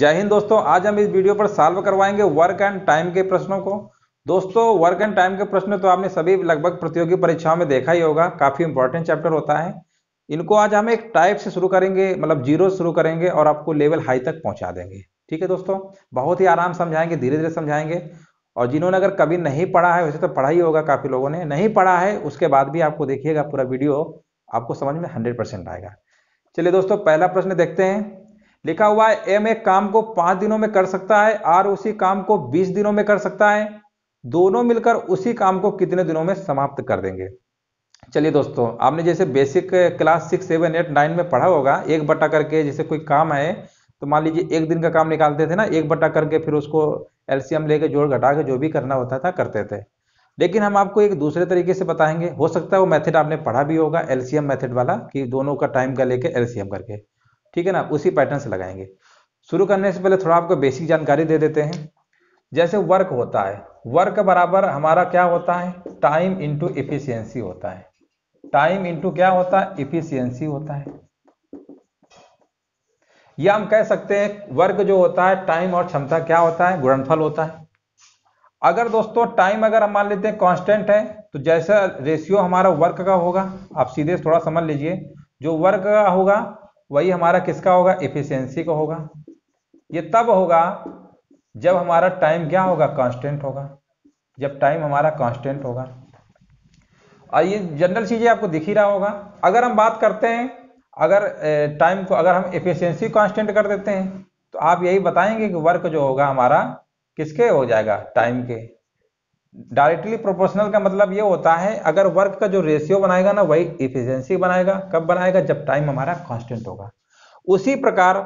जय हिंद दोस्तों आज हम इस वीडियो पर सॉल्व करवाएंगे वर्क एंड टाइम के प्रश्नों को दोस्तों वर्क एंड टाइम के प्रश्न तो आपने सभी लगभग प्रतियोगी परीक्षाओं में देखा ही होगा काफी इंपॉर्टेंट चैप्टर होता है इनको आज हम एक टाइप से शुरू करेंगे मतलब जीरो से शुरू करेंगे और आपको लेवल हाई तक पहुंचा देंगे ठीक है दोस्तों बहुत ही आराम समझाएंगे धीरे धीरे समझाएंगे और जिन्होंने अगर कभी नहीं पढ़ा है वैसे तो पढ़ा ही होगा काफी लोगों ने नहीं पढ़ा है उसके बाद भी आपको देखिएगा पूरा वीडियो आपको समझ में हंड्रेड आएगा चलिए दोस्तों पहला प्रश्न देखते हैं लिखा हुआ है एम एक काम को पांच दिनों में कर सकता है आर उसी काम को बीस दिनों में कर सकता है दोनों मिलकर उसी काम को कितने दिनों में समाप्त कर देंगे चलिए दोस्तों आपने जैसे basic class six seven eight nine में पढ़ा होगा एक बट्टा करके जैसे कोई काम है तो मान लीजिए एक दिन का काम निकालते थे ना एक बटा करके फिर उसको एलसीएम लेके जोड़ घटा के जो भी करना होता था करते थे लेकिन हम आपको एक दूसरे तरीके से बताएंगे हो सकता है वो मेथड आपने पढ़ा भी होगा एलसीएम मेथड वाला कि दोनों का टाइम का लेके एलसीएम करके ठीक है ना उसी पैटर्न से लगाएंगे शुरू करने से पहले थोड़ा आपको बेसिक जानकारी दे देते हैं जैसे वर्क होता है वर्क बराबर हमारा क्या होता है टाइम इंटू इफिशियंसी होता है टाइम इंटू क्या होता है इफिशियंसी होता है या हम कह सकते हैं वर्क जो होता है टाइम और क्षमता क्या होता है गुणनफल होता है अगर दोस्तों टाइम अगर हम मान लेते हैं कांस्टेंट है तो जैसा रेशियो हमारा वर्क का होगा आप सीधे थोड़ा समझ लीजिए जो वर्क का होगा वही हमारा किसका होगा एफिशिएंसी का होगा ये तब होगा जब हमारा टाइम क्या होगा कांस्टेंट होगा जब टाइम हमारा कांस्टेंट होगा और ये जनरल चीज़ें आपको दिख ही रहा होगा अगर हम बात करते हैं अगर टाइम को अगर हम एफिशिएंसी कांस्टेंट कर देते हैं तो आप यही बताएंगे कि वर्क जो होगा हमारा किसके हो जाएगा टाइम के डायरेक्टली प्रोपोर्शनल का मतलब ये होता है अगर वर्क का जो रेशियो बनाएगा ना वही इफिशियंसी बनाएगा कब बनाएगा जब टाइम हमारा कांस्टेंट होगा उसी प्रकार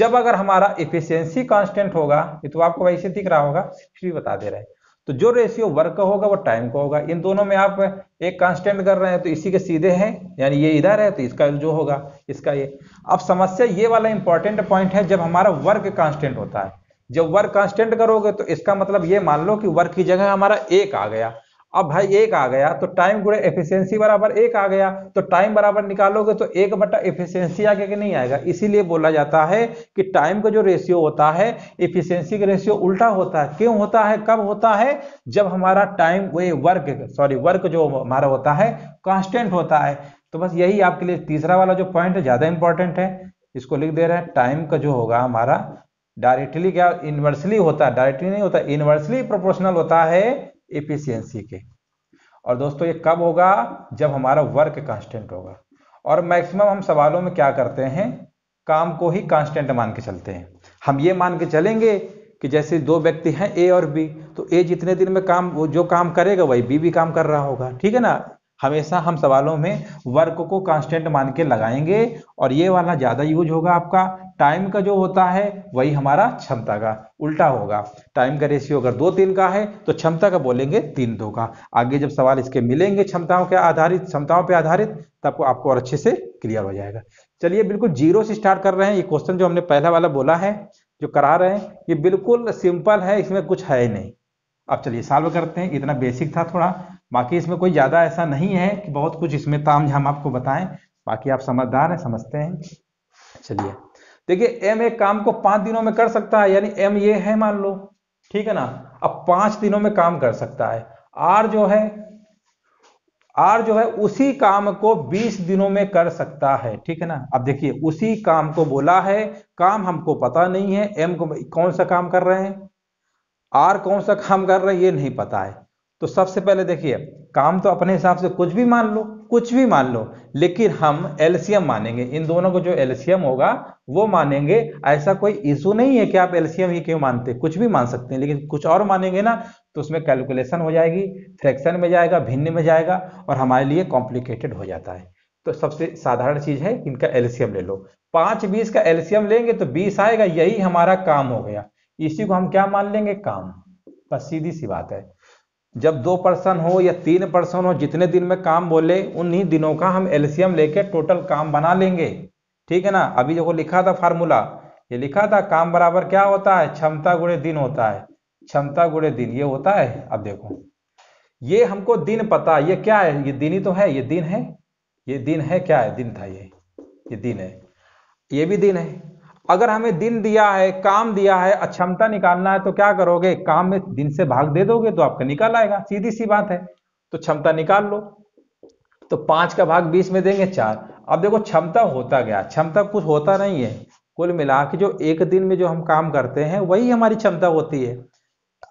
जब अगर हमारा इफिशियंसी कांस्टेंट होगा ये तो आपको वैसे दिख रहा होगा फिर बता दे रहे हैं तो जो रेशियो वर्क का होगा वो टाइम का होगा इन दोनों में आप एक कांस्टेंट कर रहे हैं तो इसी के सीधे हैं यानी ये इधर है तो इसका जो होगा इसका ये अब समस्या ये वाला इंपॉर्टेंट पॉइंट है जब हमारा वर्क कांस्टेंट होता है जब वर्क कांस्टेंट करोगे तो इसका मतलब ये मान लो कि वर्क की जगह हमारा एक आ गया अब भाई एक आ गया तो टाइम गुड़े एफिशिएंसी बराबर एक आ गया तो टाइम बराबर निकालोगे तो एक बटा एफिशिएंसी आगे के नहीं आएगा इसीलिए बोला जाता है कि टाइम का जो रेशियो होता है एफिशिएंसी का रेशियो उल्टा होता है क्यों होता है कब होता है जब हमारा time way work sorry work जो हमारा होता है कॉन्स्टेंट होता है तो बस यही आपके लिए तीसरा वाला जो पॉइंट है ज़्यादा इंपॉर्टेंट है इसको लिख दे रहे हैं टाइम का जो होगा हमारा डायरेक्टली क्या इन्वर्सली होता है डायरेक्टली नहीं होता इन्वर्सली प्रोपोर्शनल होता है एफिशिएंसी के और दोस्तों ये कब होगा जब हमारा वर्क कांस्टेंट होगा और मैक्सिमम हम सवालों में क्या करते हैं काम को ही कांस्टेंट मान के चलते हैं हम ये मान के चलेंगे कि जैसे दो व्यक्ति हैं ए और बी तो ए जितने दिन में काम वो जो काम करेगा वही बी भी काम कर रहा होगा ठीक है ना हमेशा हम सवालों में वर्क को कांस्टेंट मान के लगाएंगे और ये वाला ज़्यादा यूज होगा आपका टाइम का जो होता है वही हमारा क्षमता का उल्टा होगा टाइम का रेशियो अगर दो तीन का है तो क्षमता का बोलेंगे तीन दो का आगे जब सवाल इसके मिलेंगे क्षमताओं के आधारित क्षमताओं पर आधारित तब आपको और अच्छे से क्लियर हो जाएगा चलिए बिल्कुल जीरो से स्टार्ट कर रहे हैं ये क्वेश्चन जो हमने पहला वाला बोला है जो करा रहे हैं ये बिल्कुल सिंपल है इसमें कुछ है नहीं अब चलिए सॉल्व करते हैं इतना बेसिक था थोड़ा बाकी इसमें कोई ज़्यादा ऐसा नहीं है कि बहुत कुछ इसमें ताम झाम आपको बताएं बाकी आप समझदार हैं समझते हैं चलिए देखिए एम एक काम को पांच दिनों में कर सकता है यानी एम ये है मान लो ठीक है ना अब पांच दिनों में काम कर सकता है आर जो है आर जो है उसी काम को बीस दिनों में कर सकता है ठीक है ना अब देखिए उसी काम को बोला है काम हमको पता नहीं है एम को कौन सा काम कर रहे हैं आर कौन सा काम कर रहे हैं ये नहीं पता है तो सबसे पहले देखिए काम तो अपने हिसाब से कुछ भी मान लो कुछ भी मान लो लेकिन हम एल्सियम मानेंगे इन दोनों को जो एल्शियम होगा वो मानेंगे ऐसा कोई इशू नहीं है कि आप एल्सियम ही क्यों मानते कुछ भी मान सकते हैं लेकिन कुछ और मानेंगे ना तो उसमें कैलकुलेशन हो जाएगी फ्रैक्शन में जाएगा भिन्न में जाएगा और हमारे लिए कॉम्प्लिकेटेड हो जाता है तो सबसे साधारण चीज है इनका एल्सियम ले लो पांच बीस का एल्शियम लेंगे तो बीस आएगा यही हमारा काम हो गया इसी को हम क्या मान लेंगे काम बस सीधी सी बात है जब दो पर्सन हो या तीन पर्सन हो जितने दिन में काम बोले उन्हीं दिनों का हम एलसीएम लेके टोटल काम बना लेंगे ठीक है ना अभी जो लिखा था फार्मूला ये लिखा था काम बराबर क्या होता है क्षमता गुणे दिन होता है क्षमता गुणे दिन ये होता है अब देखो ये हमको दिन पता ये क्या है ये दिन ही तो है ये दिन है ये दिन है क्या है दिन था ये ये दिन है ये भी दिन है अगर हमें दिन दिया है काम दिया है अक्षमता निकालना है तो क्या करोगे काम में दिन से भाग दे दोगे तो आपका निकाल आएगा सीधी सी बात है तो क्षमता निकाल लो तो पांच का भाग बीस में देंगे चार अब देखो क्षमता होता गया क्षमता कुछ होता नहीं है कुल मिला के जो एक दिन में जो हम काम करते हैं वही हमारी क्षमता होती है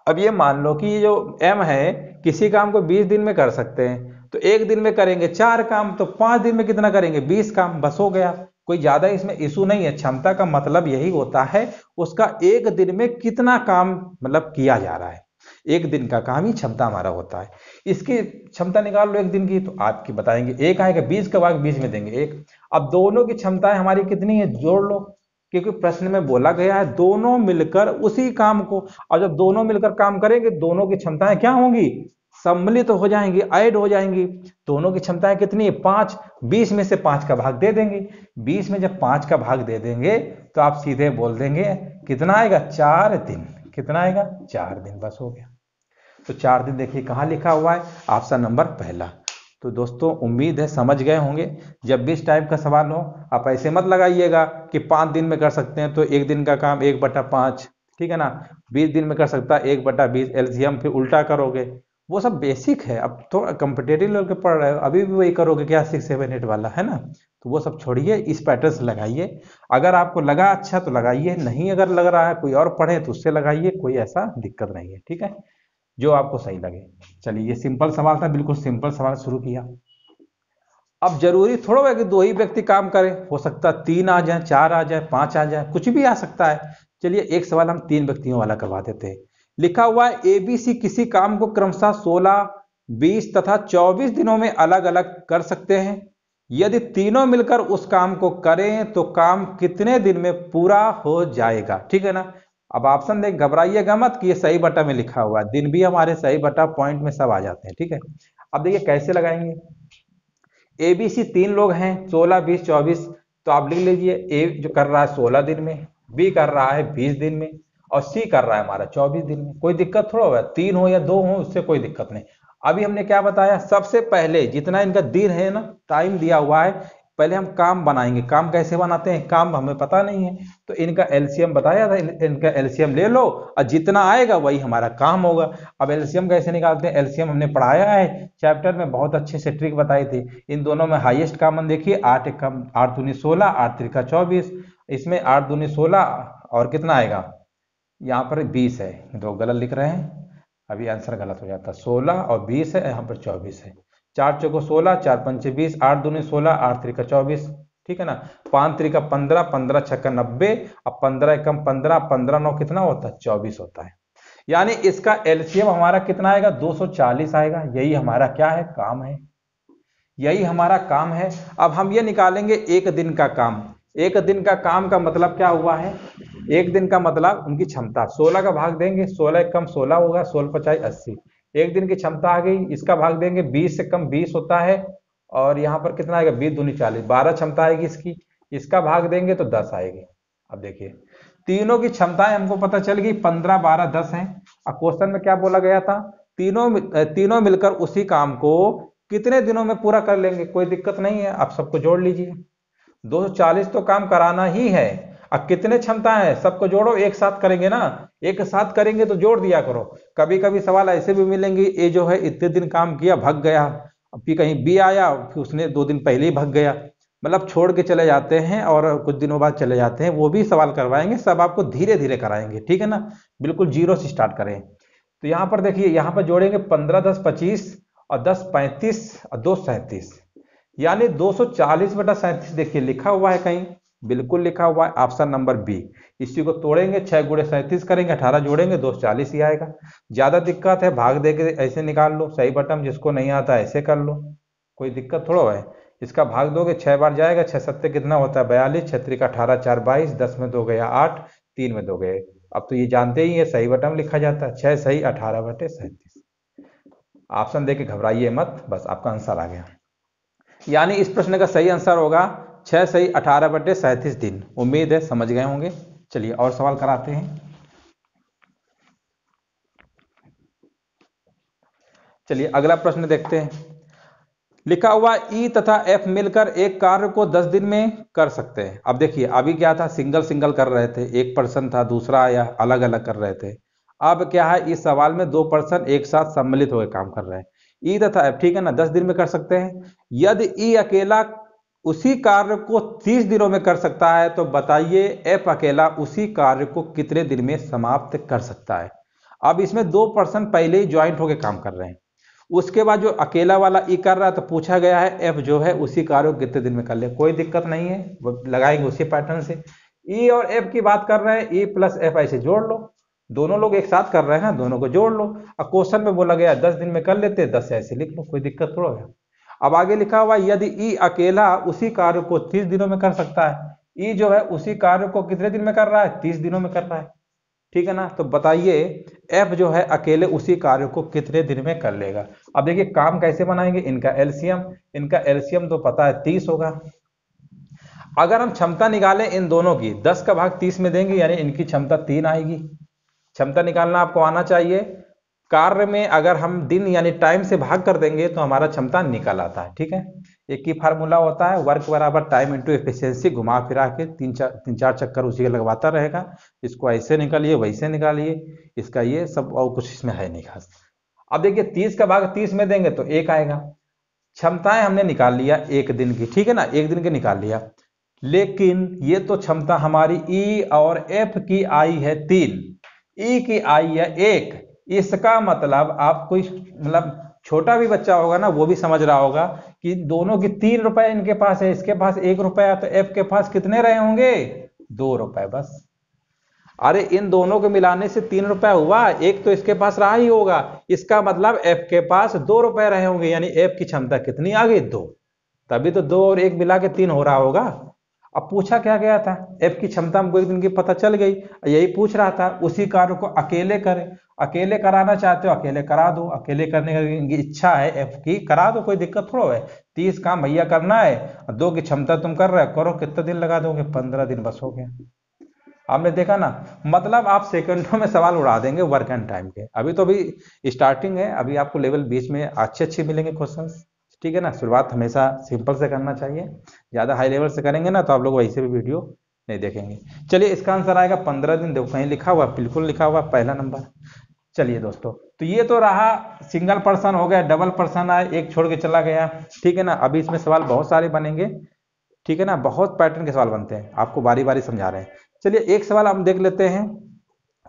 अब ये मान लो कि ये जो एम है किसी काम को बीस दिन में कर सकते हैं तो एक दिन में करेंगे चार काम तो पांच दिन में कितना करेंगे बीस काम बस हो गया कोई ज़्यादा इसमें इशू नहीं है क्षमता का मतलब यही होता है उसका एक दिन में कितना काम मतलब किया जा रहा है एक दिन का काम ही क्षमता हमारा होता है इसकी क्षमता निकाल लो एक दिन की तो आपकी बताएंगे एक आएगा बीस का भाग बीस में देंगे एक अब दोनों की क्षमताएं हमारी कितनी है जोड़ लो क्योंकि प्रश्न में बोला गया है दोनों मिलकर उसी काम को और जब दोनों मिलकर काम करेंगे दोनों की क्षमताएं क्या होंगी सम्मिलित तो हो जाएंगी ऐड हो जाएंगी दोनों की क्षमताएं कितनी है पांच बीस में से पांच का भाग दे देंगे बीस में जब पांच का भाग दे देंगे तो आप सीधे बोल देंगे कितना आएगा चार दिन कितना आएगा चार दिन बस हो गया तो चार दिन देखिए कहाँ लिखा हुआ है आपसा नंबर पहला तो दोस्तों उम्मीद है समझ गए होंगे जब भी इस टाइप का सवाल हो आप ऐसे मत लगाइएगा कि पांच दिन में कर सकते हैं तो एक दिन का काम एक बटा पांच ठीक है ना बीस दिन में कर सकता है एक बटा बीस एल्जियम फिर उल्टा करोगे वो सब बेसिक है अब थोड़ा कंपिटेटिव लेवल के पढ़ रहे हो अभी भी वही करोगे क्या सिक्स सेवन एट वाला है ना तो वो सब छोड़िए इस पैटर्न से लगाइए अगर आपको लगा अच्छा तो लगाइए नहीं अगर लग रहा है कोई और पढ़े तो उससे लगाइए कोई ऐसा दिक्कत नहीं है ठीक है जो आपको सही लगे चलिए ये सिंपल सवाल था बिल्कुल सिंपल सवाल शुरू किया अब जरूरी थोड़ा है कि दो ही व्यक्ति काम करें हो सकता है तीन आ जाए चार आ जाए पांच आ जाए कुछ भी आ सकता है चलिए एक सवाल हम तीन व्यक्तियों वाला करवा देते हैं लिखा हुआ है एबीसी किसी काम को क्रमशः 16, 20 तथा 24 दिनों में अलग अलग कर सकते हैं यदि तीनों मिलकर उस काम को करें तो काम कितने दिन में पूरा हो जाएगा ठीक है ना अब ऑप्शन देख घबराइएगा मत कि ये सही बटा में लिखा हुआ है दिन भी हमारे सही बटा पॉइंट में सब आ जाते हैं ठीक है अब देखिए कैसे लगाएंगे ए बी सी तीन लोग हैं सोलह बीस चौबीस तो आप लिख लीजिए ए जो कर रहा है सोलह दिन में बी कर रहा है बीस दिन में और सी कर रहा है हमारा चौबीस दिन में कोई दिक्कत थोड़ा हुआ तीन हो या दो हो उससे कोई दिक्कत नहीं अभी हमने क्या बताया सबसे पहले जितना इनका दिन है ना टाइम दिया हुआ है पहले हम काम बनाएंगे काम कैसे बनाते हैं काम हमें पता नहीं है तो इनका एलसीएम बताया था इनका एलसीएम ले लो और जितना आएगा वही हमारा काम होगा अब एलसीएम कैसे निकालते हैं एलसीएम हमने पढ़ाया है चैप्टर में बहुत अच्छे से ट्रिक बताई थी इन दोनों में हाईएस्ट कॉमन देखिए आठ एक आठ दूनी सोलह आठ त्रिका चौबीस इसमें आठ दूनी सोलह और कितना आएगा यहाँ पर बीस है दो गलत लिख रहे हैं अभी आंसर गलत हो जाता है सोलह और बीस है यहाँ पर चौबीस है चार चौको सोलह चार पंच बीस आठ दूनी सोलह आठ त्रिका चौबीस ठीक है ना पांच त्रिका पंद्रह पंद्रह छक्का नब्बे और पंद्रह एकम पंद्रह पंद्रह नौ कितना होता है चौबीस होता है यानी इसका एलसीएम हमारा कितना आएगा 240 आएगा यही हमारा क्या है काम है यही हमारा काम है अब हम ये निकालेंगे एक दिन का काम एक दिन का काम का मतलब क्या हुआ है एक दिन का मतलब उनकी क्षमता सोलह का भाग देंगे सोलह कम सोलह होगा सोलह पचाई अस्सी एक दिन की क्षमता आ गई इसका भाग देंगे बीस से कम बीस होता है और यहाँ पर कितना आएगा बीस दूनी चालीस बारह क्षमता आएगी इसकी इसका भाग देंगे तो दस आएगी अब देखिए तीनों की क्षमताएं हमको पता चल गई पंद्रह बारह दस है अब क्वेश्चन में क्या बोला गया था तीनों तीनों मिलकर उसी काम को कितने दिनों में पूरा कर लेंगे कोई दिक्कत नहीं है आप सबको जोड़ लीजिए 240 तो काम कराना ही है अब कितने क्षमता है सबको जोड़ो एक साथ करेंगे ना एक साथ करेंगे तो जोड़ दिया करो कभी कभी सवाल ऐसे भी मिलेंगे ये जो है इतने दिन काम किया भग गया भी कहीं बी आया फिर उसने दो दिन पहले ही भग गया मतलब छोड़ के चले जाते हैं और कुछ दिनों बाद चले जाते हैं वो भी सवाल करवाएंगे सब आपको धीरे धीरे कराएंगे ठीक है ना बिल्कुल जीरो से स्टार्ट करें तो यहाँ पर देखिए यहाँ पर जोड़ेंगे पंद्रह दस पच्चीस और दस पैंतीस और दो सैंतीस यानी 240 बटा सैंतीस देखिए लिखा हुआ है कहीं बिल्कुल लिखा हुआ है ऑप्शन नंबर बी इसी को तोड़ेंगे छह गुड़े सैंतीस करेंगे अठारह जोड़ेंगे दो सौ चालीस ही आएगा ज्यादा दिक्कत है भाग दे के ऐसे निकाल लो सही बटन जिसको नहीं आता ऐसे कर लो कोई दिक्कत थोड़ा है इसका भाग दोगे छह बार जाएगा छह सत्य कितना होता है बयालीस छत्री का अठारह चार बाईस दस में दो गया आठ तीन में दो गए अब तो ये जानते ही है सही बटन लिखा जाता है छह सही अठारह बटे सैंतीस ऑप्शन देके घबराइए मत बस आपका आंसर आ गया यानी इस प्रश्न का सही आंसर होगा छः सही अठारह बटे सैंतीस दिन उम्मीद है समझ गए होंगे चलिए और सवाल कराते हैं चलिए अगला प्रश्न देखते हैं लिखा हुआ ई e तथा एफ मिलकर एक कार्य को दस दिन में कर सकते हैं अब देखिए अभी क्या था सिंगल सिंगल कर रहे थे एक पर्सन था दूसरा आया अलग अलग कर रहे थे अब क्या है इस सवाल में दो पर्सन एक साथ सम्मिलित होकर काम कर रहे हैं ई तथा एफ ठीक है ना दस दिन में कर सकते हैं यदि ई अकेला उसी कार्य को तीस दिनों में कर सकता है तो बताइए एफ अकेला उसी कार्य को कितने दिन में समाप्त कर सकता है अब इसमें दो पर्सन पहले ही ज्वाइंट होकर काम कर रहे हैं उसके बाद जो अकेला वाला ई कर रहा है तो पूछा गया है एफ जो है उसी कार्य को कितने दिन में कर ले कोई दिक्कत नहीं है लगाएंगे उसी पैटर्न से ई और एफ की बात कर रहे हैं ई प्लस एफ ऐसे जोड़ लो दोनों लोग एक साथ कर रहे हैं दोनों को जोड़ लो अब क्वेश्चन में बोला गया दस दिन में कर लेते दस ऐसे लिख लो कोई दिक्कत थोड़ा है अब आगे लिखा हुआ यदि ई अकेला उसी कार्य को तीस दिनों में कर सकता है ई जो है उसी कार्य को कितने दिन में कर रहा है तीस दिनों में कर रहा है ठीक है ना तो बताइए एफ जो है अकेले उसी कार्य को कितने दिन में कर लेगा अब देखिए काम कैसे बनाएंगे इनका एलसीएम इनका एलसीएम तो पता है तीस होगा अगर हम क्षमता निकालें इन दोनों की दस का भाग तीस में देंगे यानी इनकी क्षमता तीन आएगी क्षमता निकालना आपको आना चाहिए कार्य में अगर हम दिन यानी टाइम से भाग कर देंगे तो हमारा क्षमता निकल आता है ठीक है एक ही फार्मूला होता है वर्क बराबर टाइम इंटू एफिशिएंसी घुमा फिरा के तीन चार तीन चार चक्कर उसी के लगवाता रहेगा इसको ऐसे निकालिए वैसे निकालिए इसका ये सब और कुछ इसमें है नहीं खास अब देखिए तीस का भाग तीस में देंगे तो एक आएगा क्षमताएं हमने निकाल लिया एक दिन की ठीक है ना एक दिन के निकाल लिया लेकिन ये तो क्षमता हमारी ई e और एफ की आई है तीन ई की आई है एक इसका मतलब आप कोई मतलब छोटा भी बच्चा होगा ना वो भी समझ रहा होगा कि दोनों की तीन रुपए इनके पास है इसके पास एक रुपया तो एफ के पास कितने रहे होंगे दो रुपए बस अरे इन दोनों को मिलाने से तीन रुपया हुआ एक तो इसके पास रहा ही होगा इसका मतलब एफ के पास दो रुपए रहे होंगे यानी एफ की क्षमता कितनी आ गई दो तभी तो दो और एक मिला के तीन हो रहा होगा अब पूछा क्या गया था ऐप की क्षमता हमको एक दिन की पता चल गई यही पूछ रहा था उसी कार्य को अकेले करें अकेले कराना चाहते हो अकेले करा दो अकेले करने की इच्छा है एफ की करा दो कोई दिक्कत थोड़ा है तीस काम भैया करना है दो की क्षमता तुम कर रहे हो करो कितने दिन लगा दोगे पंद्रह दिन बस हो गया आपने देखा ना मतलब आप सेकंडों में सवाल उड़ा देंगे वर्क एंड टाइम के अभी तो अभी स्टार्टिंग है अभी आपको लेवल बीच में अच्छे अच्छे मिलेंगे क्वेश्चन ठीक है ना शुरुआत हमेशा सिंपल से करना चाहिए ज़्यादा हाई लेवल से करेंगे ना तो आप लोग वैसे भी वीडियो नहीं देखेंगे चलिए इसका आंसर आएगा पंद्रह दिन देखो कहीं लिखा हुआ बिल्कुल लिखा हुआ पहला नंबर चलिए दोस्तों तो ये तो रहा सिंगल पर्सन हो गया डबल पर्सन आया एक छोड़ के चला गया ठीक है ना अभी इसमें सवाल बहुत सारे बनेंगे ठीक है ना बहुत पैटर्न के सवाल बनते हैं आपको बारी बारी समझा रहे हैं चलिए एक सवाल हम देख लेते हैं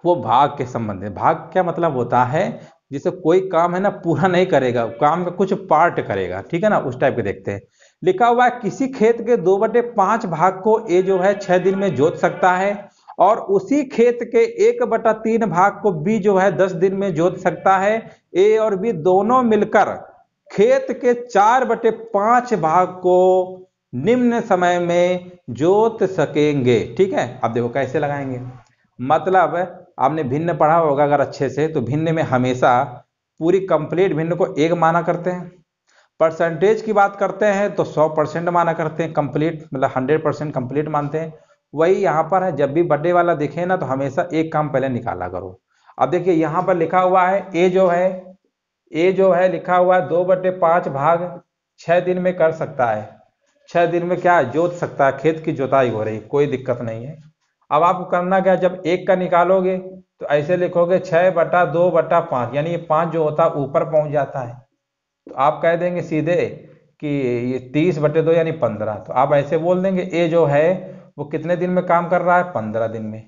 वो भाग के संबंध में भाग क्या मतलब होता है जिसे कोई काम है ना पूरा नहीं करेगा काम का कुछ पार्ट करेगा ठीक है ना उस टाइप के देखते हैं लिखा हुआ है किसी खेत के दो बटे पांच भाग को ये जो है छह दिन में जोत सकता है और उसी खेत के एक बटा तीन भाग को बी जो है दस दिन में जोत सकता है ए और बी दोनों मिलकर खेत के चार बटे पांच भाग को निम्न समय में जोत सकेंगे ठीक है अब देखो कैसे लगाएंगे मतलब आपने भिन्न पढ़ा होगा अगर अच्छे से तो भिन्न में हमेशा पूरी कंप्लीट भिन्न को एक माना करते हैं परसेंटेज की बात करते हैं तो 100 परसेंट माना करते हैं कंप्लीट मतलब 100 परसेंट कंप्लीट मानते हैं वही यहाँ पर है जब भी बर्थडे वाला देखें ना तो हमेशा एक काम पहले निकाला करो अब देखिए यहाँ पर लिखा हुआ है ए जो है ए जो है लिखा हुआ है दो बटे पाँच भाग छः दिन में कर सकता है छः दिन में क्या जोत सकता है खेत की जोताई हो रही कोई दिक्कत नहीं है अब आपको करना क्या जब एक का निकालोगे तो ऐसे लिखोगे छह बटा दो बटा पांच यानी ये पांच जो होता है ऊपर पहुंच जाता है तो आप कह देंगे सीधे कि ये तीस बटे दो यानी पंद्रह तो आप ऐसे बोल देंगे ए जो है वो कितने दिन में काम कर रहा है पंद्रह दिन में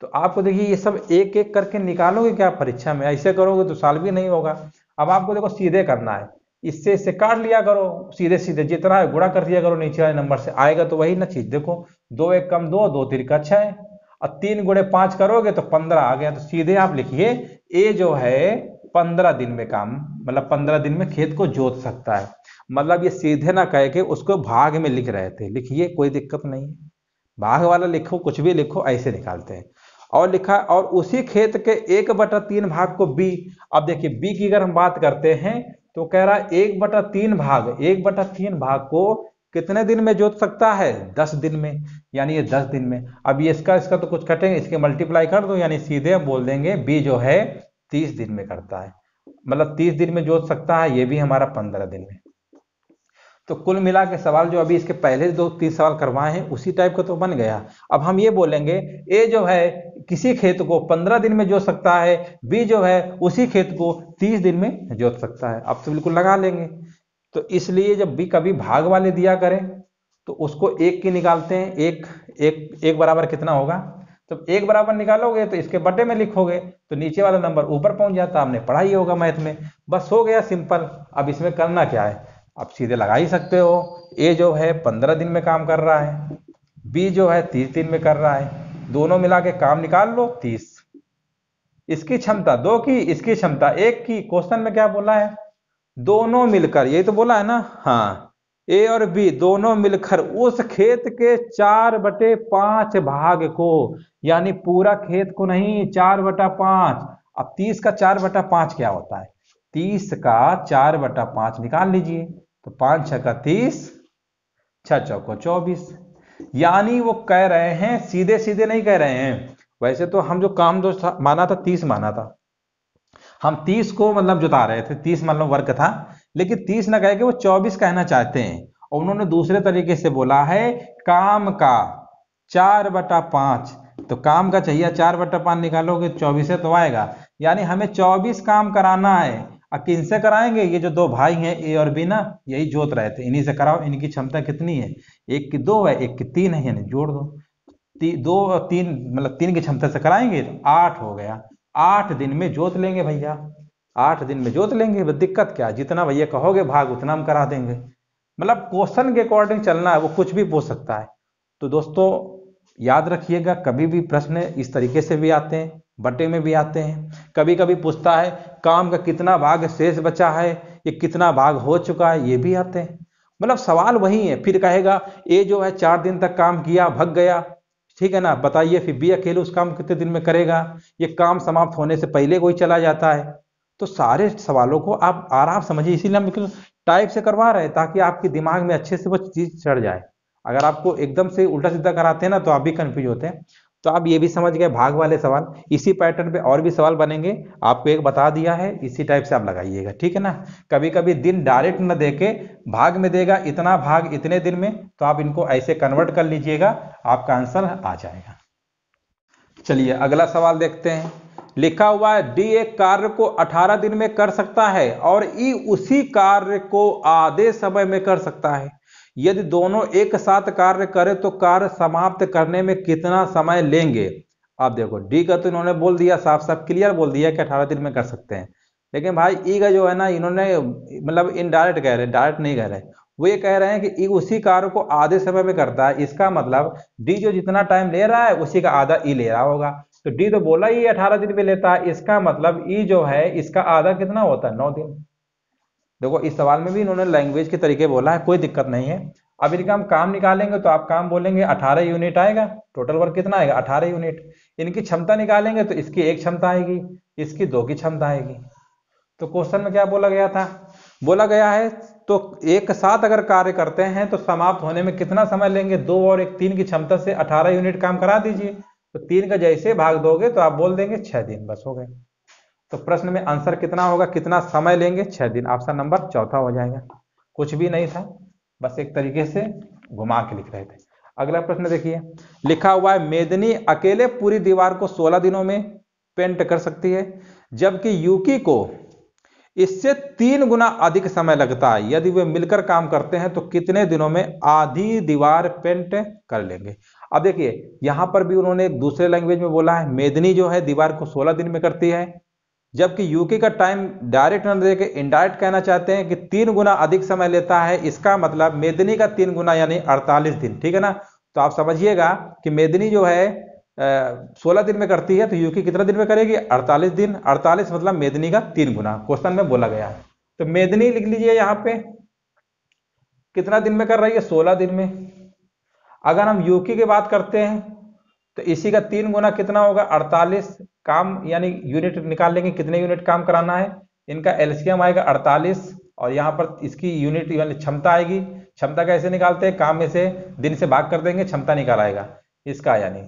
तो आपको देखिए ये सब एक एक करके निकालोगे क्या परीक्षा में ऐसे करोगे तो साल भी नहीं होगा अब आपको देखो सीधे करना है इससे इससे काट लिया करो सीधे सीधे जितना है गुड़ा कर दिया करो नीचे नंबर से आएगा तो वही ना चीज देखो दो एक कम दो दो तिर का छह और तीन गुड़े पांच करोगे तो पंद्रह आ गया तो सीधे आप लिखिए ए जो है पंद्रह दिन में काम मतलब पंद्रह दिन में खेत को जोत सकता है मतलब ये सीधे ना कह के उसको भाग में लिख रहे थे लिखिए कोई दिक्कत नहीं भाग वाला लिखो कुछ भी लिखो ऐसे निकालते हैं और लिखा और उसी खेत के एक बटा तीन भाग को बी अब देखिए बी की अगर हम बात करते हैं तो कह रहा है एक बटा तीन भाग एक बटा तीन भाग को कितने दिन में जोत सकता है दस दिन में यानी ये दस दिन में अब ये इसका इसका तो कुछ कटेंगे इसके मल्टीप्लाई कर दो यानी सीधे हम बोल देंगे बी जो है तीस दिन में करता है मतलब तीस दिन में जोत सकता है ये भी हमारा पंद्रह दिन में तो कुल मिला के सवाल जो अभी इसके पहले दो तीन सवाल करवाए हैं उसी टाइप का तो बन गया अब हम ये बोलेंगे ए जो है किसी खेत को 15 दिन में जोत सकता है बी जो है उसी खेत को 30 दिन में जोत सकता है आप तो बिल्कुल लगा लेंगे तो इसलिए जब बी कभी भाग वाले दिया करें तो उसको एक की निकालते हैं एक एक एक बराबर कितना होगा तो एक बराबर निकालोगे तो इसके बटे में लिखोगे तो नीचे वाला नंबर ऊपर पहुंच जाता आपने पढ़ा ही होगा मैथ में बस हो गया सिंपल अब इसमें करना क्या है आप सीधे लगा ही सकते हो ए जो है पंद्रह दिन में काम कर रहा है बी जो है तीस दिन में कर रहा है दोनों मिला के काम निकाल लो तीस इसकी क्षमता दो की इसकी क्षमता एक की क्वेश्चन में क्या बोला है दोनों मिलकर यही तो बोला है ना हाँ ए और बी दोनों मिलकर उस खेत के चार बटे पांच भाग को यानी पूरा खेत को नहीं चार बटा पांच अब तीस का चार बटा पांच क्या होता है तीस का चार बटा पांच निकाल लीजिए तो पांच छह का तीस छह चौको चौबीस यानी वो कह रहे हैं सीधे सीधे नहीं कह रहे हैं वैसे तो हम जो काम जो माना था तीस माना था हम तीस को मतलब जुटा रहे थे तीस मतलब वर्ग था लेकिन तीस ना कह के वो चौबीस कहना चाहते हैं और उन्होंने दूसरे तरीके से बोला है काम का चार बटा पांच तो काम का चाहिए चार बटा पांच निकालोगे चौबीस तो आएगा यानी हमें चौबीस काम कराना है अब किनसे कराएंगे ये जो दो भाई हैं ए और बी ना यही जोत रहे थे इन्हीं से कराओ इनकी क्षमता कितनी है एक की दो है एक की तीन है यानी जोड़ दो ती, दो और तीन मतलब तीन की क्षमता से कराएंगे तो आठ हो गया आठ दिन में जोत लेंगे भैया आठ दिन में जोत लेंगे तो दिक्कत क्या जितना भैया कहोगे भाग उतना हम करा देंगे मतलब क्वेश्चन के अकॉर्डिंग चलना है वो कुछ भी पूछ सकता है तो दोस्तों याद रखिएगा कभी भी प्रश्न इस तरीके से भी आते हैं बटे में भी आते हैं कभी कभी पूछता है काम का कितना भाग शेष बचा है ये कितना भाग हो चुका है ये भी आते हैं मतलब सवाल वही है फिर कहेगा ए जो है चार दिन तक काम किया भग गया ठीक है ना बताइए फिर बी अकेले उस काम कितने दिन में करेगा ये काम समाप्त होने से पहले कोई चला जाता है तो सारे सवालों को आप आराम समझिए इसीलिए हम टाइप से करवा रहे हैं ताकि आपके दिमाग में अच्छे से वो चीज़ चढ़ जाए अगर आपको एकदम से उल्टा सीधा कराते हैं ना तो आप भी कंफ्यूज होते हैं तो आप ये भी समझ गए भाग वाले सवाल इसी पैटर्न पे और भी सवाल बनेंगे आपको एक बता दिया है इसी टाइप से आप लगाइएगा ठीक है ना कभी कभी दिन डायरेक्ट न दे के भाग में देगा इतना भाग इतने दिन में तो आप इनको ऐसे कन्वर्ट कर लीजिएगा आपका आंसर आ जाएगा चलिए अगला सवाल देखते हैं लिखा हुआ है डी एक कार्य को 18 दिन में कर सकता है और ई e उसी कार्य को आधे समय में कर सकता है यदि दोनों एक साथ कार्य करें तो कार्य समाप्त करने में कितना समय लेंगे अब देखो डी का तो इन्होंने बोल दिया साफ साफ क्लियर बोल दिया कि अठारह दिन में कर सकते हैं लेकिन भाई ई e का जो है ना इन्होंने मतलब इनडायरेक्ट कह रहे डायरेक्ट नहीं कह रहे वो ये कह रहे हैं कि ई e उसी कार्य को आधे समय में करता है इसका मतलब डी जो जितना टाइम ले रहा है उसी का आधा ई e ले रहा होगा तो डी तो बोला ही अठारह दिन में लेता है इसका मतलब ई जो है इसका आधा कितना होता है नौ दिन देखो इस सवाल में भी इन्होंने लैंग्वेज के तरीके बोला है कोई दिक्कत नहीं है अब यदि हम काम निकालेंगे तो आप काम बोलेंगे 18 यूनिट आएगा टोटल वर्क कितना आएगा 18 यूनिट इनकी क्षमता निकालेंगे तो इसकी एक क्षमता आएगी इसकी दो की क्षमता आएगी तो क्वेश्चन में क्या बोला गया था बोला गया है तो एक साथ अगर कार्य करते हैं तो समाप्त होने में कितना समय लेंगे दो और एक तीन की क्षमता से अठारह यूनिट काम करा दीजिए तो तीन का जैसे भाग दोगे तो आप बोल देंगे छह दिन बस हो गए तो प्रश्न में आंसर कितना होगा कितना समय लेंगे छह दिन ऑप्शन नंबर चौथा हो जाएगा कुछ भी नहीं था बस एक तरीके से घुमा के लिख रहे थे अगला प्रश्न देखिए लिखा हुआ है मेदनी अकेले पूरी दीवार को 16 दिनों में पेंट कर सकती है जबकि यूकी को इससे तीन गुना अधिक समय लगता है यदि वे मिलकर काम करते हैं तो कितने दिनों में आधी दीवार पेंट कर लेंगे अब देखिए यहां पर भी उन्होंने एक दूसरे लैंग्वेज में बोला है मेदनी जो है दीवार को 16 दिन में करती है जबकि यूके का टाइम डायरेक्ट न देकर इनडायरेक्ट कहना चाहते हैं कि तीन गुना अधिक समय लेता है इसका मतलब मेदिनी का तीन गुना यानी अड़तालीस दिन ठीक है ना तो आप समझिएगा कि मेदिनी जो है सोलह दिन में करती है तो यूके कितना दिन में करेगी अड़तालीस दिन अड़तालीस मतलब मेदनी का तीन गुना क्वेश्चन में बोला गया है तो मेदनी लिख लीजिए यहाँ पे कितना दिन में कर रही है सोलह दिन में अगर हम यूके की बात करते हैं तो इसी का तीन गुना कितना होगा अड़तालीस काम यानी यूनिट निकाल लेंगे कितने यूनिट काम कराना है इनका एलसीएम आएगा अड़तालीस और यहाँ पर इसकी यूनिट यानी क्षमता आएगी क्षमता कैसे निकालते हैं काम में से दिन से भाग कर देंगे क्षमता निकाल आएगा इसका यानी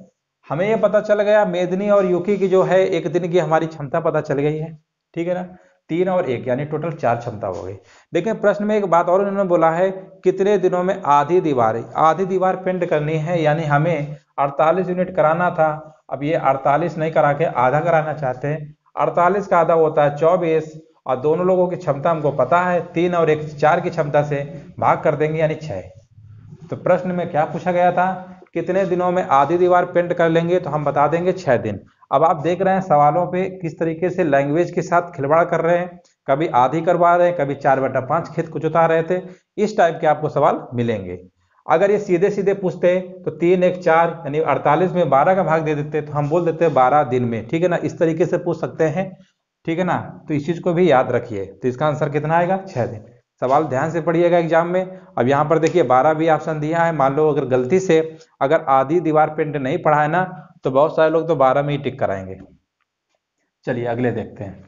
हमें यह पता चल गया मेदनी और यूकी की जो है एक दिन की हमारी क्षमता पता चल गई है ठीक है ना तीन और एक यानी टोटल चार क्षमता हो गई देखिए प्रश्न में एक बात और उन्होंने बोला है कितने दिनों में आधी दीवार आधी दीवार पेंट करनी है यानी हमें 48 यूनिट कराना था अब ये 48 नहीं करा के आधा कराना चाहते हैं 48 का आधा होता है 24 और दोनों लोगों की क्षमता हमको पता है तीन और एक चार की क्षमता से भाग कर देंगे यानी छः तो प्रश्न में क्या पूछा गया था कितने दिनों में आधी दीवार पेंट कर लेंगे तो हम बता देंगे छः दिन अब आप देख रहे हैं सवालों पे किस तरीके से लैंग्वेज के साथ खिलवाड़ कर रहे हैं कभी आधी करवा रहे हैं कभी चार बटा पांच खेत कुछ उतार रहे थे इस टाइप के आपको सवाल मिलेंगे अगर ये सीधे सीधे पूछते तो तीन एक चार यानी अड़तालीस में बारह का भाग दे देते तो हम बोल देते बारह दिन में ठीक है ना इस तरीके से पूछ सकते हैं ठीक है ना तो इस चीज़ को भी याद रखिए तो इसका आंसर कितना आएगा छह दिन सवाल ध्यान से पढ़िएगा एग्जाम में अब यहाँ पर देखिए बारह भी ऑप्शन दिया है मान लो अगर गलती से अगर आधी दीवार पेंट नहीं पढ़ा है ना तो बहुत सारे लोग तो बारह में ही टिक कराएंगे चलिए अगले देखते हैं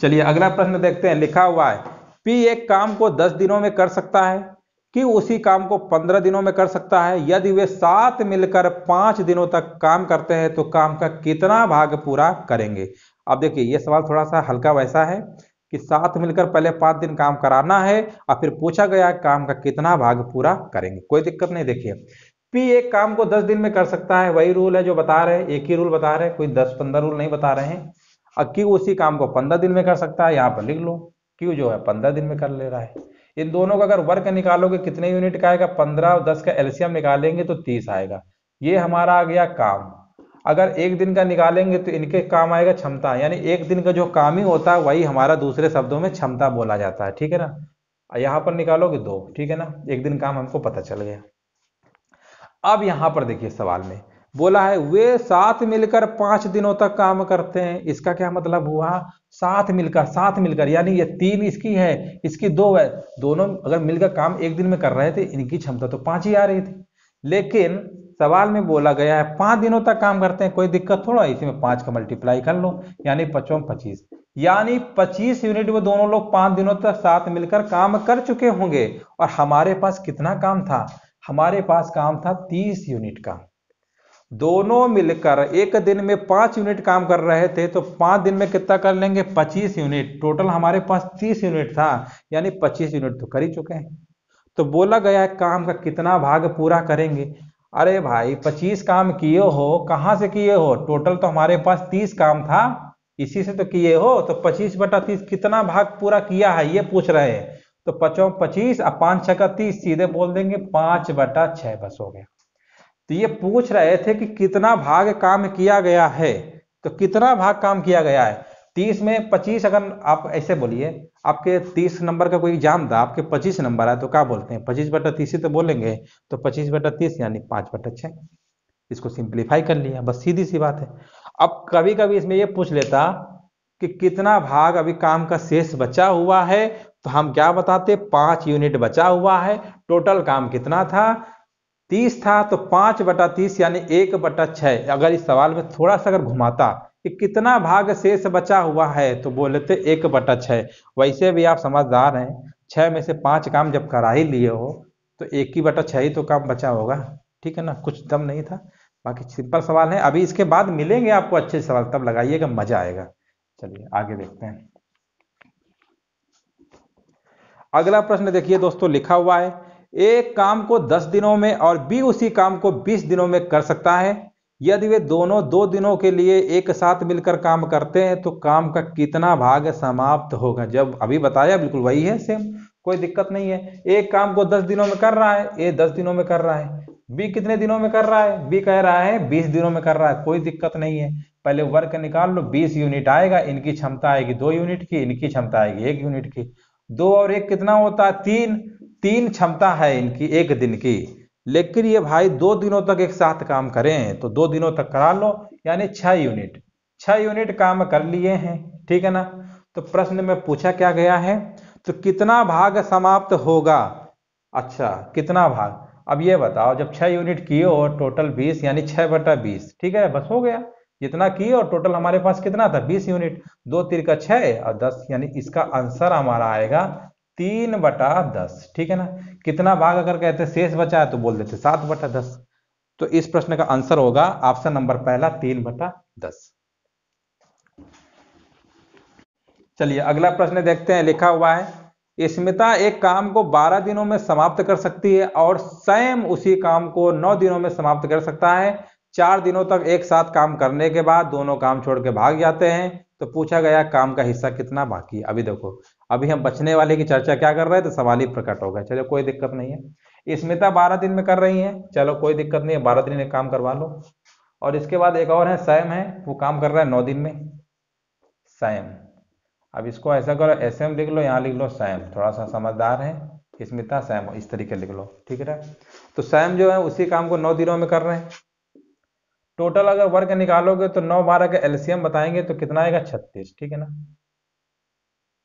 चलिए अगला प्रश्न देखते हैं लिखा हुआ है पी एक काम को दस दिनों में कर सकता है कि उसी काम को पंद्रह दिनों में कर सकता है यदि वे साथ मिलकर पांच दिनों तक काम करते हैं तो काम का कितना भाग पूरा करेंगे अब देखिए यह सवाल थोड़ा सा हल्का वैसा है कि साथ मिलकर पहले पांच दिन काम कराना है और फिर पूछा गया काम का कितना भाग पूरा करेंगे कोई दिक्कत नहीं देखिए पी एक काम को दस दिन में कर सकता है वही रूल है जो बता रहे हैं एक ही रूल बता रहे हैं कोई दस पंद्रह रूल नहीं बता रहे हैं और क्यू उसी काम को पंद्रह दिन में कर सकता है यहाँ पर लिख लो क्यू जो है पंद्रह दिन में कर ले रहा है इन दोनों का अगर वर्क निकालोगे कितने यूनिट का आएगा पंद्रह और दस का एल्सियम निकालेंगे तो तीस आएगा ये हमारा आ गया काम अगर एक दिन का निकालेंगे तो इनके काम आएगा क्षमता यानी एक दिन का जो काम ही होता है वही हमारा दूसरे शब्दों में क्षमता बोला जाता है ठीक है ना यहाँ पर निकालोगे दो ठीक है ना एक दिन काम हमको पता चल गया अब यहां पर देखिए सवाल में बोला है वे साथ मिलकर पांच दिनों तक काम करते हैं इसका क्या मतलब हुआ साथ मिलकर साथ मिलकर यानी ये तीन इसकी है इसकी दो है दोनों अगर मिलकर काम एक दिन में कर रहे थे इनकी क्षमता तो पांच ही आ रही थी लेकिन सवाल में बोला गया है पांच दिनों तक काम करते हैं कोई दिक्कत थोड़ा इसी में पांच का मल्टीप्लाई कर लो यानी पचपन पच्चीस यानी पच्चीस यूनिट में दोनों लोग पांच दिनों तक साथ मिलकर काम कर चुके होंगे और हमारे पास कितना काम था हमारे पास काम था तीस यूनिट का दोनों मिलकर एक दिन में पांच यूनिट काम कर रहे थे तो पांच दिन में कितना कर लेंगे पच्चीस यूनिट टोटल हमारे पास तीस यूनिट था यानी पच्चीस यूनिट तो कर ही चुके हैं तो बोला गया काम का कितना भाग पूरा करेंगे अरे भाई पच्चीस काम किए हो कहाँ से किए हो टोटल तो हमारे पास तीस काम था इसी से तो किए हो तो पच्चीस बटा तीस कितना भाग पूरा किया है ये पूछ रहे हैं तो पचों पच्चीस और पांच छः का तीस सीधे बोल देंगे पांच बटा छह बस हो गया तो ये पूछ रहे थे कि कितना भाग काम किया गया है तो कितना भाग काम किया गया है तीस में पच्चीस अगर आप ऐसे बोलिए आपके तीस नंबर का कोई एग्जाम था आपके पच्चीस नंबर आया तो क्या बोलते हैं पच्चीस बटा तीस ही तो बोलेंगे तो पच्चीस बटा तीस यानी पांच बटा छह इसको सिंप्लीफाई कर लिया बस सीधी सी बात है अब कभी कभी इसमें यह पूछ लेता कि कितना भाग अभी काम का शेष बचा हुआ है तो हम क्या बताते पांच यूनिट बचा हुआ है टोटल काम कितना था तीस था तो पांच बटा तीस यानी एक बटा छ अगर इस सवाल में थोड़ा सा अगर घुमाता कि कितना भाग शेष बचा हुआ है तो बोले थे एक बटा छह वैसे भी आप समझदार हैं छह में से पांच काम जब करा ही लिए हो तो एक ही बटा छह ही तो काम बचा होगा ठीक है ना कुछ दम नहीं था बाकी सिंपल सवाल है अभी इसके बाद मिलेंगे आपको अच्छे सवाल तब लगाइएगा मजा आएगा चलिए आगे देखते हैं अगला प्रश्न देखिए दोस्तों लिखा हुआ है एक काम को दस दिनों में और बी उसी काम को बीस दिनों में कर सकता है यदि वे दोनों दो दिनों के लिए एक साथ मिलकर काम करते हैं तो काम का कितना भाग समाप्त होगा जब अभी बताया बिल्कुल वही है सेम कोई दिक्कत नहीं है एक काम को दस दिनों में कर रहा है ए दस दिनों में कर रहा है बी कितने दिनों में कर रहा है बी कह रहा है बीस दिनों में कर रहा है कोई दिक्कत नहीं है पहले वर्क निकाल लो बीस यूनिट आएगा इनकी क्षमता आएगी दो यूनिट की इनकी क्षमता आएगी एक यूनिट की दो और एक कितना होता है तीन तीन क्षमता है इनकी एक दिन की लेकिन ये भाई दो दिनों तक एक साथ काम करें तो दो दिनों तक करा लो यानी छह यूनिट छह यूनिट काम कर लिए हैं ठीक है ना तो प्रश्न में पूछा क्या गया है तो कितना भाग समाप्त होगा अच्छा कितना भाग अब ये बताओ जब छह यूनिट किए और टोटल बीस यानी छह बटा बीस ठीक है बस हो गया इतना की और टोटल हमारे पास कितना था बीस यूनिट दो तीर का छह और दस यानी इसका आंसर हमारा आएगा तीन बटा दस ठीक है ना कितना भाग अगर कहते शेष बचा है तो बोल देते सात बटा दस तो इस प्रश्न का आंसर होगा ऑप्शन नंबर पहला तीन बटा दस चलिए अगला प्रश्न देखते हैं लिखा हुआ है स्मिता एक काम को 12 दिनों में समाप्त कर सकती है और सैम उसी काम को 9 दिनों में समाप्त कर सकता है चार दिनों तक एक साथ काम करने के बाद दोनों काम छोड़ के भाग जाते हैं तो पूछा गया काम का हिस्सा कितना बाकी है अभी देखो अभी हम बचने वाले की चर्चा क्या कर रहे हैं तो सवाल ही प्रकट हो चलो कोई दिक्कत नहीं है स्मिता बारह दिन में कर रही है चलो कोई दिक्कत नहीं है बारह दिन में काम करवा लो और इसके बाद एक और है सैम है वो काम कर रहा है नौ दिन में सैम अब इसको ऐसा करो एस एम लिख लो यहाँ लिख लो सैम थोड़ा सा समझदार है स्मिता सैम इस तरीके लिख लो ठीक है तो सैम जो है उसी काम को नौ दिनों में कर रहे हैं टोटल अगर वर्ग निकालोगे तो नौ बारह का एलसीएम बताएंगे तो कितना आएगा छत्तीस ठीक है ना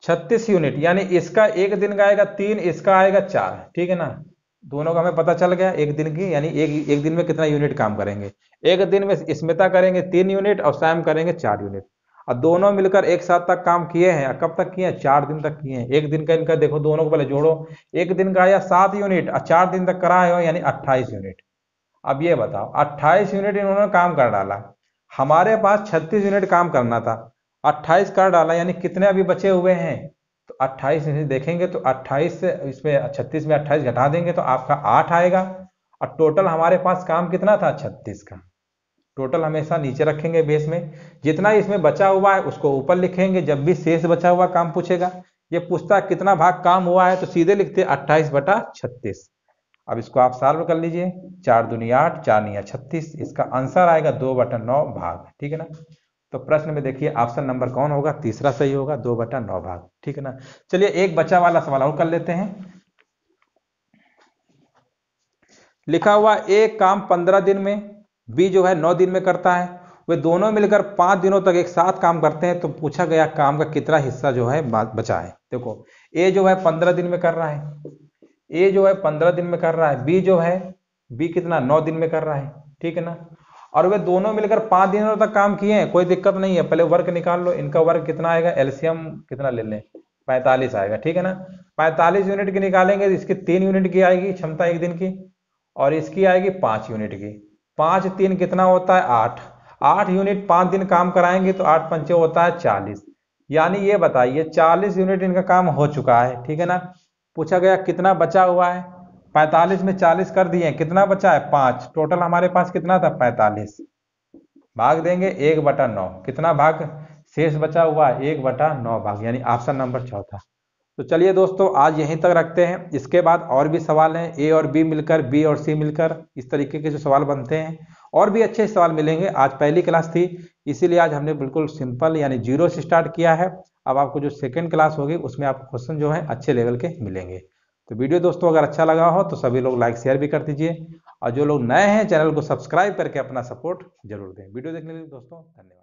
छत्तीस यूनिट यानी इसका एक दिन का आएगा तीन इसका आएगा चार ठीक है ना दोनों का हमें पता चल गया एक दिन की यानी एक एक दिन में कितना यूनिट काम करेंगे एक दिन में स्मिता करेंगे तीन यूनिट और स्वयं करेंगे चार यूनिट और दोनों मिलकर एक साथ तक काम किए हैं कब तक किए हैं चार दिन तक किए हैं एक दिन का इनका देखो दोनों को पहले जोड़ो एक दिन का आया सात यूनिट और चार दिन तक कराए हो यानी अट्ठाईस यूनिट अब ये बताओ 28 यूनिट इन्होंने काम कर डाला हमारे पास 36 यूनिट काम करना था 28 कर डाला यानी कितने अभी बचे हुए हैं तो 28 यूनिट देखेंगे तो 28 से इसमें 36 में 28 घटा देंगे तो आपका 8 आएगा और टोटल हमारे पास काम कितना था 36 का टोटल हमेशा नीचे रखेंगे बेस में जितना इसमें बचा हुआ है उसको ऊपर लिखेंगे जब भी शेष बचा हुआ काम पूछेगा ये पूछता कितना भाग काम हुआ है तो सीधे लिखते अट्ठाईस बटा छत्तीस अब इसको आप सॉल्व कर लीजिए चार दुनिया आठ चार निया छत्तीस इसका आंसर आएगा दो बटन नौ भाग ठीक है ना तो प्रश्न में देखिए ऑप्शन नंबर कौन होगा तीसरा सही होगा दो बटन नौ भाग ठीक है ना चलिए एक बचा वाला सवाल और कर लेते हैं लिखा हुआ एक काम पंद्रह दिन में बी जो है नौ दिन में करता है वे दोनों मिलकर पांच दिनों तक एक साथ काम करते हैं तो पूछा गया काम का कितना हिस्सा जो है बचा है देखो ए जो है पंद्रह दिन में कर रहा है ए जो है पंद्रह दिन में कर रहा है बी जो है बी कितना नौ दिन में कर रहा है ठीक है ना और वे दोनों मिलकर पांच दिनों तक काम किए हैं कोई दिक्कत नहीं है पहले वर्क निकाल लो इनका वर्क कितना आएगा एलसीएम कितना ले लें पैंतालीस आएगा ठीक है ना पैंतालीस यूनिट की निकालेंगे तो इसकी तीन यूनिट की आएगी क्षमता एक दिन की और इसकी आएगी पांच यूनिट की पांच तीन कितना होता है आठ आठ यूनिट पांच दिन काम कराएंगे तो आठ पंचे होता है चालीस यानी ये बताइए चालीस यूनिट इनका काम हो चुका है ठीक है ना पूछा गया कितना बचा हुआ है पैंतालीस में चालीस कर दिए कितना बचा है पांच टोटल हमारे पास कितना था पैंतालीस भाग देंगे एक बटा नौ कितना भाग शेष बचा हुआ है एक बटा नौ भाग यानी ऑप्शन नंबर चौथा तो चलिए दोस्तों आज यहीं तक रखते हैं इसके बाद और भी सवाल हैं ए और बी मिलकर बी और सी मिलकर इस तरीके के जो सवाल बनते हैं और भी अच्छे सवाल मिलेंगे आज पहली क्लास थी इसीलिए आज हमने बिल्कुल सिंपल यानी जीरो से स्टार्ट किया है अब आपको जो सेकेंड क्लास होगी उसमें आपको क्वेश्चन जो है अच्छे लेवल के मिलेंगे तो वीडियो दोस्तों अगर अच्छा लगा हो तो सभी लोग लाइक शेयर भी कर दीजिए और जो लोग नए हैं चैनल को सब्सक्राइब करके अपना सपोर्ट जरूर दें वीडियो देखने के लिए दोस्तों धन्यवाद